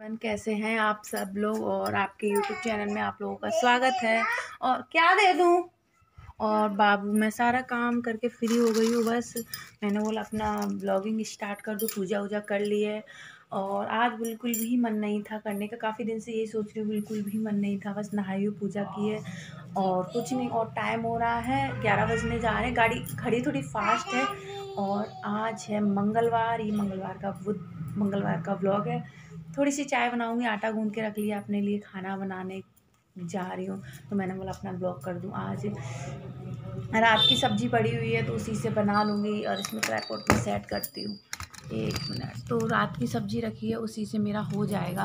one कैसे हैं आप सब लोग और आपके यूट्यूब चैनल में आप लोगों का स्वागत है और क्या दे दूँ और बाबू मैं सारा काम करके फ्री हो गई हूँ बस मैंने बोला अपना ब्लॉगिंग स्टार्ट कर दूँ पूजा वूजा कर ली है और आज बिल्कुल भी मन नहीं था करने का काफ़ी दिन से यही सोच रही हूँ बिल्कुल भी मन नहीं था बस नहाई हुई पूजा की है और कुछ नहीं और टाइम हो रहा है ग्यारह बजने जा रहे हैं गाड़ी खड़ी थोड़ी फास्ट है और आज है मंगलवार ये मंगलवार का बुध मंगलवार का ब्लॉग है थोड़ी सी चाय बनाऊँगी आटा गूंद के रख लिया अपने लिए खाना बनाने जा रही हूँ तो मैंने बोला अपना ब्लॉग कर दूँ आज रात की सब्जी पड़ी हुई है तो उसी से बना लूँगी और इसमें ट्राईपोर्ट में सेट करती हूँ एक मिनट तो रात की सब्जी रखी है उसी से मेरा हो जाएगा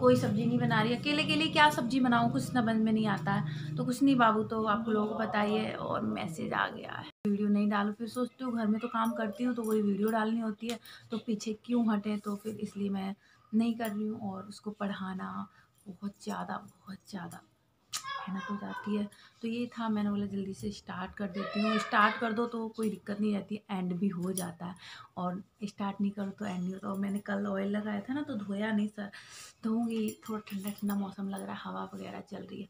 कोई सब्जी नहीं बना रही अकेले के लिए क्या सब्जी बनाऊँ कुछ नबंद में नहीं आता है तो कुछ नहीं बाबू तो आप लोगों को बताइए और मैसेज आ गया है वीडियो नहीं डालूँ फिर सोचती हूँ घर में तो काम करती हूँ तो कोई वीडियो डालनी होती है तो पीछे क्यों हटे तो फिर इसलिए मैं नहीं कर रही हूँ और उसको पढ़ाना बहुत ज़्यादा बहुत ज़्यादा मेहनत हो जाती है तो ये था मैंने बोला जल्दी से स्टार्ट कर देती हूँ स्टार्ट कर दो तो कोई दिक्कत नहीं रहती एंड भी हो जाता है और स्टार्ट नहीं करो तो एंड नहीं होता और मैंने कल ऑयल लगाया था ना तो धोया नहीं सर धोऊँगी थोड़ा ठंडा ठंडा मौसम लग रहा है हवा वगैरह चल रही है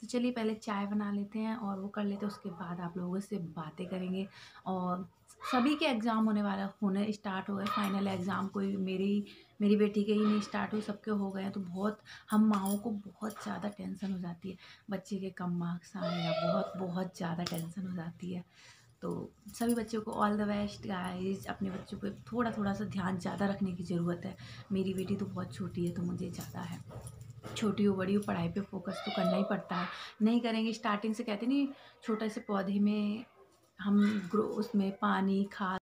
तो चलिए पहले चाय बना लेते हैं और वो कर लेते हैं उसके बाद आप लोगों से बातें करेंगे और सभी के एग्ज़ाम होने वाला होने स्टार्ट हो गए फाइनल एग्ज़ाम कोई मेरी मेरी बेटी के ही नहीं स्टार्ट हुई सबके हो गए तो बहुत हम माओ को बहुत ज़्यादा टेंशन हो जाती है बच्चे के कम मार्क्स आए या बहुत बहुत ज़्यादा टेंशन हो जाती है तो सभी बच्चों को ऑल द बेस्ट गाइस अपने बच्चों को थोड़ा थोड़ा सा ध्यान ज़्यादा रखने की ज़रूरत है मेरी बेटी तो बहुत छोटी है तो मुझे ज़्यादा है छोटी हो बड़ी हो पढ़ाई पे फोकस तो करना ही पड़ता है नहीं करेंगे स्टार्टिंग से कहते नहीं छोटे से पौधे में हम ग्रो उसमें पानी खाद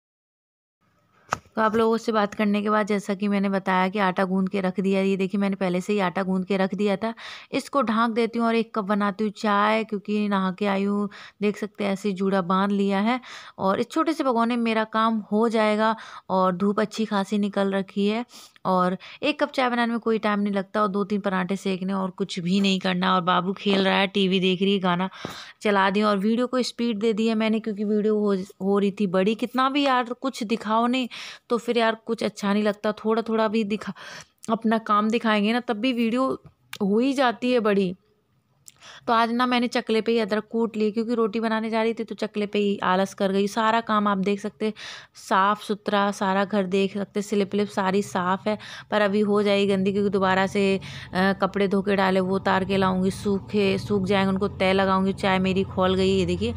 तो आप लोगों से बात करने के बाद जैसा कि मैंने बताया कि आटा गूंद के रख दिया ये देखिए मैंने पहले से ही आटा गूंद के रख दिया था इसको ढाँक देती हूँ और एक कप बनाती हूँ चाय क्योंकि नहा के आई हूँ देख सकते हैं ऐसे जूड़ा बांध लिया है और इस छोटे से भगवने में मेरा काम हो जाएगा और धूप अच्छी खासी निकल रखी है और एक कप चाय बनाने में कोई टाइम नहीं लगता और दो तीन पराठे सेकने और कुछ भी नहीं करना और बाबू खेल रहा है टीवी देख रही है गाना चला दिया और वीडियो को स्पीड दे दी है मैंने क्योंकि वीडियो हो हो रही थी बड़ी कितना भी यार कुछ दिखाओ नहीं तो फिर यार कुछ अच्छा नहीं लगता थोड़ा थोड़ा भी दिखा अपना काम दिखाएंगे ना तब भी वीडियो हो ही जाती है बड़ी तो आज ना मैंने चकले पे ही अदरक कूट लिए क्योंकि रोटी बनाने जा रही थी तो चकले पे ही आलस कर गई सारा काम आप देख सकते साफ़ सुथरा सारा घर देख सकते स्लिप लिप सारी साफ़ है पर अभी हो जाएगी गंदी क्योंकि दोबारा से आ, कपड़े धो के डाले वो उतार के लाऊँगी सूखे सूख जाएंगे उनको तय लगाऊँगी चाय मेरी खोल गई ये देखिए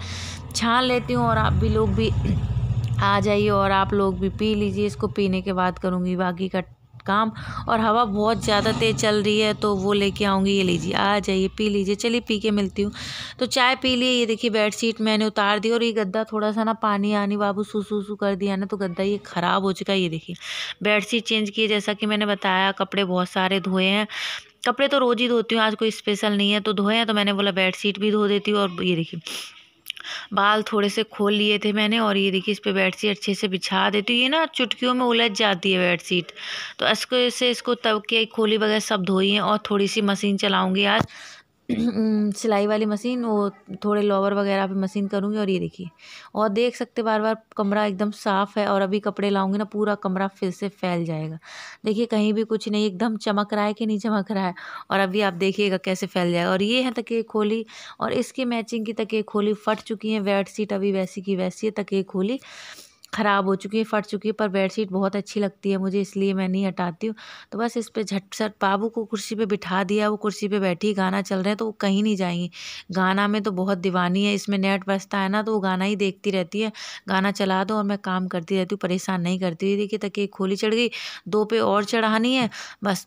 छान लेती हूँ और आप भी लोग भी आ जाइए और आप लोग भी पी लीजिए इसको पीने के बाद करूँगी बाकी का काम और हवा बहुत ज़्यादा तेज़ चल रही है तो वो लेके आऊँगी ये लीजिए आ जाइए पी लीजिए चलिए पी के मिलती हूँ तो चाय पी लिए ये देखिए बेड शीट मैंने उतार दी और ये गद्दा थोड़ा सा ना पानी आनी बाबू सू सू सू कर दिया ना तो गद्दा ये ख़राब हो चुका है ये देखिए बेड शीट चेंज किए जैसा कि मैंने बताया कपड़े बहुत सारे धोए हैं कपड़े तो रोज़ ही धोती हूँ आज कोई स्पेशल नहीं है तो धोए हैं तो मैंने बोला बेड शीट भी धो देती हूँ और ये देखिए बाल थोड़े से खोल लिए थे मैंने और ये देखिए इस पर बेडशीट अच्छे से बिछा देती हूँ ये ना चुटकियों में उलझ जाती है बेडशीट तो इसको इसे इसको तब के खोली वगैरह सब धोई है और थोड़ी सी मशीन चलाऊँगी आज हम्म, सिलाई वाली मशीन वो थोड़े लोवर वगैरह पे मशीन करूँगी और ये देखिए और देख सकते बार बार कमरा एकदम साफ़ है और अभी कपड़े लाऊंगी ना पूरा कमरा फिर से फैल जाएगा देखिए कहीं भी कुछ नहीं एकदम चमक रहा है कि नहीं चमक रहा है और अभी आप देखिएगा कैसे फैल जाएगा और ये है तके खोली और इसकी मैचिंग की तके खोली फट चुकी हैं बेड सीट अभी वैसी की वैसी है तके खोली ख़राब हो चुकी है फट चुकी है पर बेडशीट बहुत अच्छी लगती है मुझे इसलिए मैं नहीं हटाती हूँ तो बस इस पर झटसट बाबू को कुर्सी पे बिठा दिया वो कुर्सी पे बैठी गाना चल रहा है तो वो कहीं नहीं जाएंगी गाना में तो बहुत दीवानी है इसमें नेट बसता है ना तो वो गाना ही देखती रहती है गाना चला दो और मैं काम करती रहती हूँ परेशान नहीं करती हुई देखिए तक एक खोली चढ़ गई दो पे और चढ़ानी है बस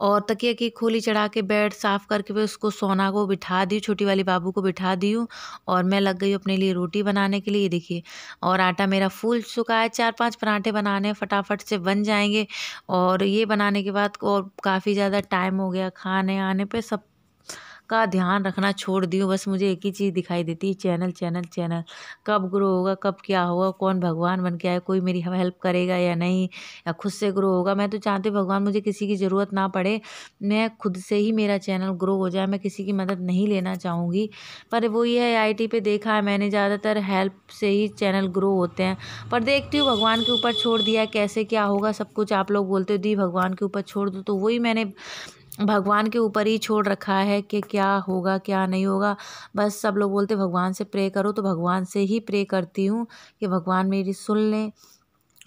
और तकिया की खोली चढ़ा के बेड साफ़ करके फिर उसको सोना को बिठा दी छोटी वाली बाबू को बिठा दी हूँ और मैं लग गई अपने लिए रोटी बनाने के लिए देखिए और आटा मेरा फूल चुका है चार पांच पराठे बनाने फटाफट से बन जाएंगे और ये बनाने के बाद और काफ़ी ज़्यादा टाइम हो गया खाने आने पे सब का ध्यान रखना छोड़ दी हूँ बस मुझे एक ही चीज़ दिखाई देती है चैनल चैनल चैनल कब ग्रो होगा कब क्या होगा कौन भगवान बन के आए कोई मेरी हेल्प करेगा या नहीं या खुद से ग्रो होगा मैं तो चाहती हूँ भगवान मुझे किसी की ज़रूरत ना पड़े मैं खुद से ही मेरा चैनल ग्रो हो जाए मैं किसी की मदद नहीं लेना चाहूँगी पर वो ये आई आई पे देखा है मैंने ज़्यादातर हेल्प से ही चैनल ग्रो होते हैं पर देखती हूँ भगवान के ऊपर छोड़ दिया कैसे क्या होगा सब कुछ आप लोग बोलते हो दी भगवान के ऊपर छोड़ दो तो वही मैंने भगवान के ऊपर ही छोड़ रखा है कि क्या होगा क्या नहीं होगा बस सब लोग बोलते भगवान से प्रे करो तो भगवान से ही प्रे करती हूँ कि भगवान मेरी सुन लें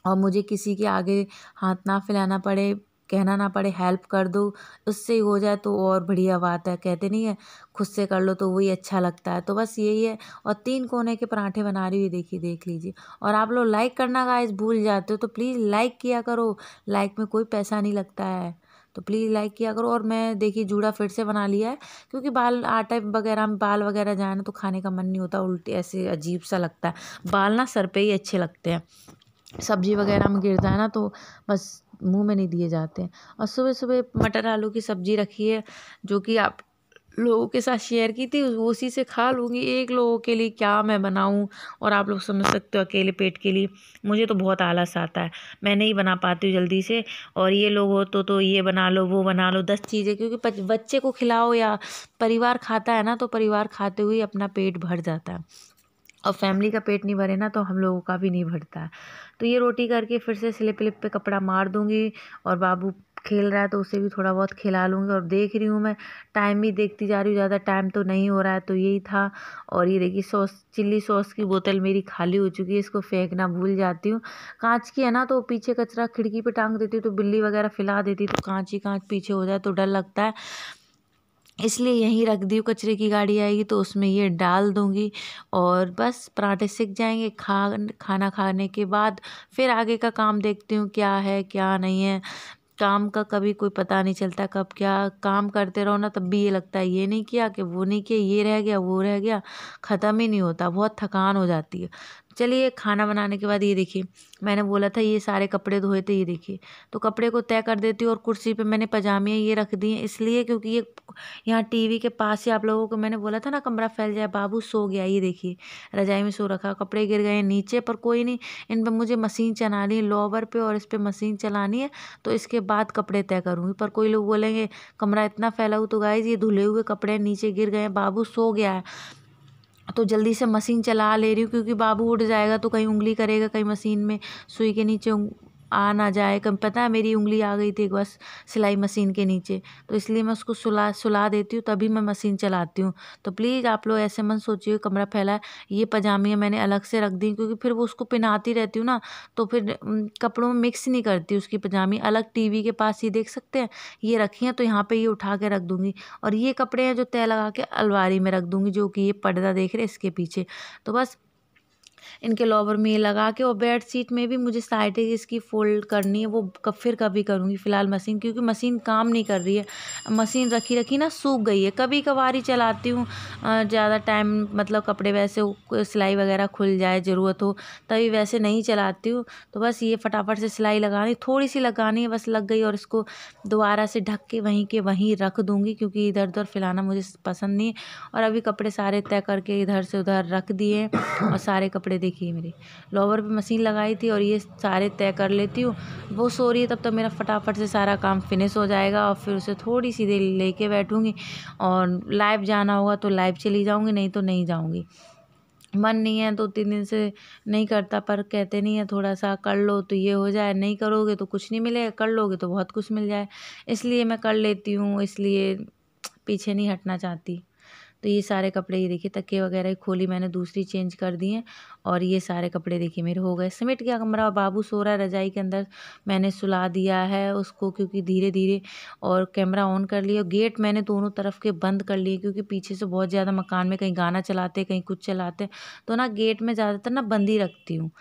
और मुझे किसी के आगे हाथ ना फैलाना पड़े कहना ना पड़े हेल्प कर दो उससे ही हो जाए तो और बढ़िया बात है कहते नहीं है खुद से कर लो तो वही अच्छा लगता है तो बस यही है और तीन कोने के पराठे बना रही हुई देखिए देख लीजिए और आप लोग लाइक करना गाइस भूल जाते हो तो प्लीज़ लाइक किया करो लाइक में कोई पैसा नहीं लगता है तो प्लीज़ लाइक किया करो और मैं देखिए जूड़ा फिर से बना लिया है क्योंकि बाल आटा वगैरह में बाल वगैरह जाए ना तो खाने का मन नहीं होता उल्टे ऐसे अजीब सा लगता है बाल ना सर पे ही अच्छे लगते हैं सब्जी वगैरह में गिरता है ना तो बस मुंह में नहीं दिए जाते हैं और सुबह सुबह मटर आलू की सब्जी रखी है जो कि आप लोगों के साथ शेयर की थी उसी से खा लूँगी एक लोगों के लिए क्या मैं बनाऊँ और आप लोग समझ सकते हो अकेले पेट के लिए मुझे तो बहुत आलस आता है मैं नहीं बना पाती हूँ जल्दी से और ये लोग हो तो तो ये बना लो वो बना लो दस चीज़ें क्योंकि बच्चे को खिलाओ या परिवार खाता है ना तो परिवार खाते हुए अपना पेट भर जाता है और फैमिली का पेट नहीं भरे ना तो हम लोगों का भी नहीं भरता है तो ये रोटी करके फिर से स्लिप लिप पे कपड़ा मार दूँगी और बाबू खेल रहा है तो उसे भी थोड़ा बहुत खिला लूँगी और देख रही हूँ मैं टाइम भी देखती जा रही हूँ ज़्यादा टाइम तो नहीं हो रहा है तो यही था और ये देखिए सॉस चिल्ली सॉस की बोतल मेरी खाली हो चुकी है इसको फेंकना भूल जाती हूँ कांच की है ना तो पीछे कचरा खिड़की पे टांग देती हूँ तो बिल्ली वगैरह फैला देती तो कांच ही कांच पीछे हो जाए तो डर लगता है इसलिए यहीं रख दी कचरे की गाड़ी आएगी तो उसमें ये डाल दूँगी और बस पराठे सिक जाएंगे खा खाना खाने के बाद फिर आगे का काम देखती हूँ क्या है क्या नहीं है काम का कभी कोई पता नहीं चलता कब क्या काम करते रहो ना तब भी ये लगता है ये नहीं किया कि वो नहीं किया ये रह गया वो रह गया ख़त्म ही नहीं होता बहुत थकान हो जाती है चलिए खाना बनाने के बाद ये देखिए मैंने बोला था ये सारे कपड़े धोए थे ये देखिए तो कपड़े को तय कर देती हूँ और कुर्सी पे मैंने पजामियाँ ये रख दी हैं इसलिए क्योंकि ये यहाँ टीवी के पास ही आप लोगों को मैंने बोला था ना कमरा फैल जाए बाबू सो गया ये देखिए रजाई में सो रखा कपड़े गिर गए नीचे पर कोई नहीं इन पर मुझे मशीन चलानी है लॉवर पर और इस पर मशीन चलानी है तो इसके बाद कपड़े तय करूँगी पर कोई लोग बोलेंगे कमरा इतना फैला हुआ तो गाय ये धुले हुए कपड़े नीचे गिर गए बाबू सो गया है तो जल्दी से मशीन चला ले रही हूँ क्योंकि बाबू उठ जाएगा तो कहीं उंगली करेगा कहीं मशीन में सुई के नीचे आ ना जाए कम पता है मेरी उंगली आ गई थी एक बस सिलाई मशीन के नीचे तो इसलिए मैं उसको सुला सुला देती हूँ तभी मैं मशीन चलाती हूँ तो प्लीज़ आप लोग ऐसे मन सोचिए कमरा फैला ये पजामियाँ मैंने अलग से रख दी क्योंकि फिर वो उसको पहनाती रहती हूँ ना तो फिर कपड़ों में मिक्स नहीं करती उसकी पजामी अलग टी के पास ही देख सकते हैं ये रखी हैं तो यहाँ पर ये उठा के रख दूँगी और ये कपड़े हैं जो तय लगा के अलवारी में रख दूँगी जो कि ये पर्दा देख रहे इसके पीछे तो बस इनके लॉवर में लगा के और बेड शीट में भी मुझे साइड इसकी फोल्ड करनी है वो कब फिर कभी करूँगी फ़िलहाल मशीन क्योंकि मशीन काम नहीं कर रही है मशीन रखी रखी ना सूख गई है कभी कभार ही चलाती हूँ ज़्यादा टाइम मतलब कपड़े वैसे सिलाई वगैरह खुल जाए ज़रूरत हो तभी वैसे नहीं चलाती हूँ तो बस ये फटाफट से सिलाई लगानी थोड़ी सी लगानी है बस लग गई और इसको दोबारा से ढक के वहीं के वहीं रख दूँगी क्योंकि इधर उधर फैलाना मुझे पसंद नहीं और अभी कपड़े सारे तय करके इधर से उधर रख दिए और सारे कपड़े कपड़े देखिए मेरे लोवर पे मशीन लगाई थी और ये सारे तय कर लेती हूँ वो सो रही है तब तक मेरा फटाफट से सारा काम फिनिश हो जाएगा और फिर उसे थोड़ी सी देर लेके बैठूँगी और लाइव जाना होगा तो लाइव चली जाऊँगी नहीं तो नहीं जाऊँगी मन नहीं है दो तो तीन दिन से नहीं करता पर कहते नहीं है थोड़ा सा कर लो तो ये हो जाए नहीं करोगे तो कुछ नहीं मिलेगा कर लोगे तो बहुत कुछ मिल जाए इसलिए मैं कर लेती हूँ इसलिए पीछे नहीं हटना चाहती तो ये सारे कपड़े ये देखिए तके वगैरह खोली मैंने दूसरी चेंज कर दी हैं और ये सारे कपड़े देखिए मेरे हो गए समेट गया कमरा बाबू सो रहा है रजाई के अंदर मैंने सुला दिया है उसको क्योंकि धीरे धीरे और कैमरा ऑन कर लिया गेट मैंने दोनों तरफ के बंद कर लिए क्योंकि पीछे से बहुत ज़्यादा मकान में कहीं गाना चलाते कहीं कुछ चलाते तो ना गेट में ज़्यादातर ना बंद ही रखती हूँ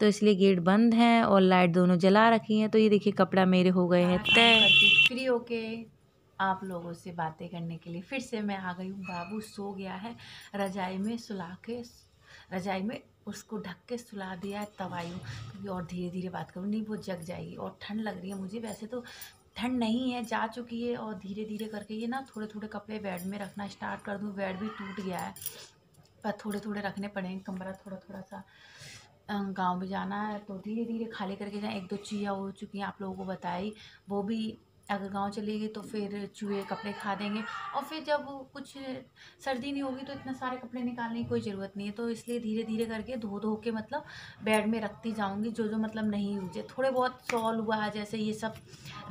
तो इसलिए गेट बंद है और लाइट दोनों जला रखी हैं तो ये देखिए कपड़ा मेरे हो गए हैं हाँ, तय फ्री होके आप लोगों से बातें करने के लिए फिर से मैं आ गई हूँ बाबू सो गया है रजाई में सुला के रजाई में उसको ढक के सुला दिया है तवाई हूँ क्योंकि और धीरे धीरे बात करूँ नहीं वो जग जाएगी और ठंड लग रही है मुझे वैसे तो ठंड नहीं है जा चुकी है और धीरे धीरे करके ये ना थोड़े थोड़े कपड़े बेड में रखना स्टार्ट कर दूँ बेड भी टूट गया है पर थोड़े थोड़े रखने पड़ेंगे कमरा थोड़ा थोड़ा सा गांव में जाना है तो धीरे धीरे खाली करके जाएँ एक दो चीज़ें हो चुकी हैं आप लोगों को बताई वो भी अगर गांव चले गए तो फिर चूहे कपड़े खा देंगे और फिर जब कुछ सर्दी नहीं होगी तो इतना सारे कपड़े निकालने की कोई ज़रूरत नहीं है तो इसलिए धीरे धीरे करके धो धो के मतलब बेड में रखती जाऊंगी जो जो मतलब नहीं यूज है थोड़े बहुत सॉल हुआ जैसे ये सब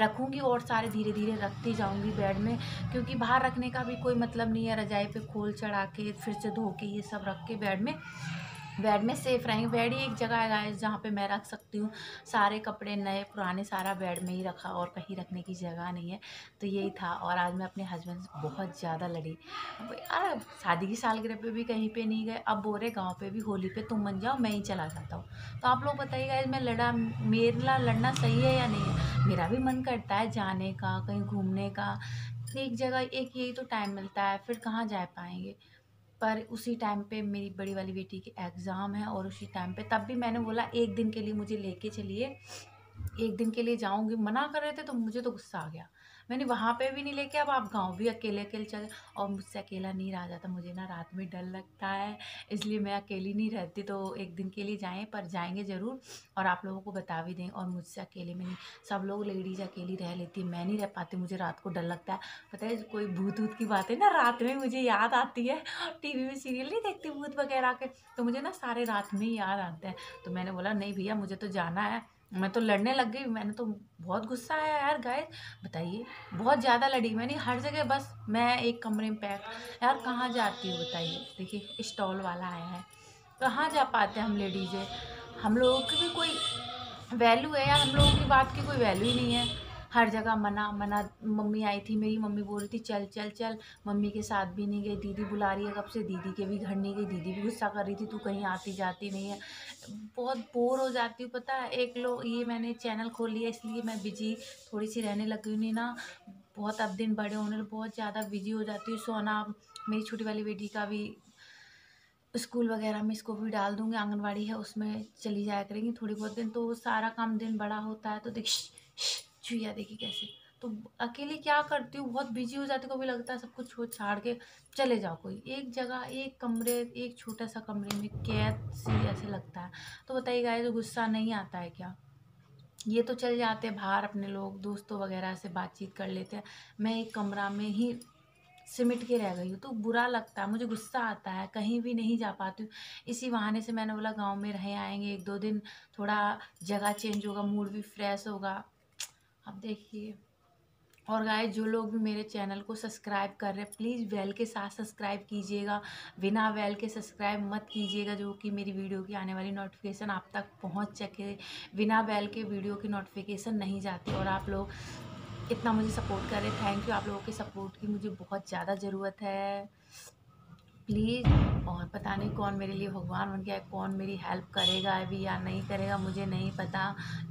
रखूँगी और सारे धीरे धीरे रखती जाऊँगी बेड में क्योंकि बाहर रखने का भी कोई मतलब नहीं है रजाई पर खोल चढ़ा के फिर से धो के ये सब रख के बेड में बेड में सेफ़ रहेंगे बेड ही एक जगह है गाइस जहाँ पे मैं रख सकती हूँ सारे कपड़े नए पुराने सारा बेड में ही रखा और कहीं रखने की जगह नहीं है तो यही था और आज मैं अपने हस्बैंड से बहुत ज़्यादा लड़ी यार शादी की सालगिरह पे भी कहीं पे नहीं गए अब बोरे गाँव पे भी होली पे तुम मन जाओ मैं ही चला जाता हूँ तो आप लोग बताइए गाइज मैं लड़ा मेरा लड़ना सही है या नहीं है मेरा भी मन करता है जाने का कहीं घूमने का एक जगह एक यही तो टाइम मिलता है फिर कहाँ जा पाएंगे पर उसी टाइम पे मेरी बड़ी वाली बेटी के एग्ज़ाम है और उसी टाइम पे तब भी मैंने बोला एक दिन के लिए मुझे लेके चलिए एक दिन के लिए जाऊँगी मना कर रहे थे तो मुझे तो गुस्सा आ गया मैंने वहाँ पे भी नहीं लेके अब आप गांव भी अकेले अकेले चले और मुझसे अकेला नहीं रहा जाता मुझे ना रात में डर लगता है इसलिए मैं अकेली नहीं रहती तो एक दिन के लिए जाएँ पर जाएंगे ज़रूर और आप लोगों को बता भी दें और मुझसे अकेले में नहीं सब लोग लेडीज़ अकेली रह लेती मैं नहीं रह पाती मुझे रात को डर लगता है पता है कोई भूत वूत की बात है ना रात में मुझे याद आती है वी में सीरियल नहीं देखती भूत वगैरह के तो मुझे ना सारे रात में ही याद आते हैं तो मैंने बोला नहीं भैया मुझे तो जाना है मैं तो लड़ने लग गई मैंने तो बहुत गुस्सा आया यार गाय बताइए बहुत ज़्यादा लड़ी मैंने हर जगह बस मैं एक कमरे में पैक यार कहाँ जाती हूँ बताइए देखिए स्टॉल वाला आया है कहाँ जा पाते हैं हम लेडीज़ें हम लोगों की भी कोई वैल्यू है यार हम लोगों की बात की कोई वैल्यू ही नहीं है हर जगह मना मना मम्मी आई थी मेरी मम्मी बोल रही थी चल चल चल मम्मी के साथ भी नहीं गई दीदी बुला रही है कब से दीदी के भी घर नहीं गई दीदी भी गुस्सा कर रही थी तू कहीं आती जाती नहीं है बहुत बोर हो जाती हूँ पता है एक लोग ये मैंने चैनल खोल लिया इसलिए मैं बिजी थोड़ी सी रहने लगी हूँ नहीं ना बहुत अब दिन बड़े होने बहुत ज़्यादा बिजी हो जाती हूँ सोना मेरी छोटी वाली बेटी का भी स्कूल वगैरह में इसको भी डाल दूँगी आंगनबाड़ी है उसमें चली जाया करेंगी थोड़ी बहुत दिन तो सारा काम दिन बड़ा होता है तो देख चुया देखिए कैसे तो अकेले क्या करती हूँ बहुत बिजी हो जाती कभी लगता है सब कुछ छोड़ छाड़ के चले जाओ कोई एक जगह एक कमरे एक छोटा सा कमरे में कैद सी ऐसे लगता है तो बताइएगा तो गुस्सा नहीं आता है क्या ये तो चल जाते हैं बाहर अपने लोग दोस्तों वगैरह से बातचीत कर लेते हैं मैं एक कमरा में ही सिमट के रह गई हूँ तो बुरा लगता है मुझे गुस्सा आता है कहीं भी नहीं जा पाती हूँ इसी बहाने से मैंने बोला गांव में रह आएंगे एक दो दिन थोड़ा जगह चेंज होगा मूड भी फ्रेश होगा अब देखिए और गाय जो लोग भी मेरे चैनल को सब्सक्राइब कर रहे हैं प्लीज़ वेल के साथ सब्सक्राइब कीजिएगा बिना वेल के सब्सक्राइब मत कीजिएगा जो कि मेरी वीडियो की आने वाली नोटिफिकेशन आप तक पहुंच सके बिना वेल के वीडियो की नोटिफिकेशन नहीं जाती और आप लोग इतना मुझे सपोर्ट कर रहे थैंक यू आप लोगों के सपोर्ट की मुझे बहुत ज़्यादा ज़रूरत है प्लीज़ और पता नहीं कौन मेरे लिए भगवान बन गया है कौन मेरी हेल्प करेगा अभी या नहीं करेगा मुझे नहीं पता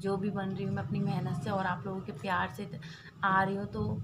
जो भी बन रही हूँ मैं अपनी मेहनत से और आप लोगों के प्यार से आ रही हूँ तो